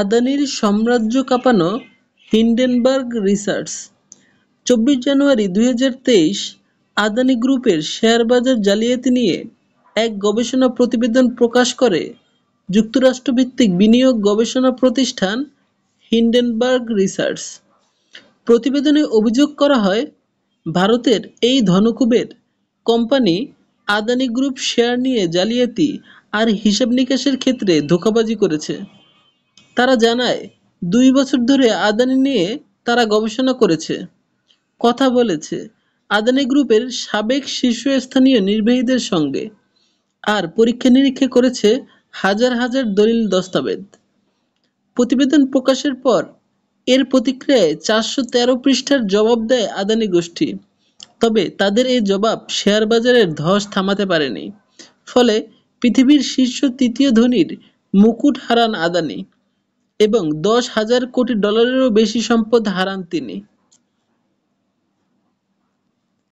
আদানির সাম্রাজ্য কাঁপানো Hindenburg research চব্বিশ জানুয়ারি দুই আদানি গ্রুপের শেয়ার বাজার জালিয়াতি নিয়ে এক গবেষণা প্রতিবেদন প্রকাশ করে যুক্তরাষ্ট্রভিত্তিক বিনিয়োগ গবেষণা প্রতিষ্ঠান হিন্ডেনবার্গ রিসার্চ প্রতিবেদনে অভিযোগ করা হয় ভারতের এই ধনকুবের কোম্পানি আদানি গ্রুপ শেয়ার নিয়ে জালিয়াতি আর হিসাব নিকাশের ক্ষেত্রে ধোকাবাজি করেছে তারা জানায় দুই বছর ধরে আদানি নিয়ে তারা গবেষণা করেছে কথা বলেছে আদানি গ্রুপের সাবেক শীর্ষস্থানীয় নির্বাহীদের সঙ্গে আর পরীক্ষা নিরীক্ষা করেছে হাজার হাজার দলিল দস্তাবেদ প্রতিবেদন প্রকাশের পর এর প্রতিক্রিয়ায় চারশো তেরো পৃষ্ঠার জবাব দেয় আদানি গোষ্ঠী তবে তাদের এই জবাব শেয়ার বাজারের ধস থামাতে পারেনি ফলে পৃথিবীর শীর্ষ তৃতীয় ধনীর মুকুট হারান আদানি এবং দশ হাজার কোটি ডলারেরও বেশি সম্পদ হারান তিনি।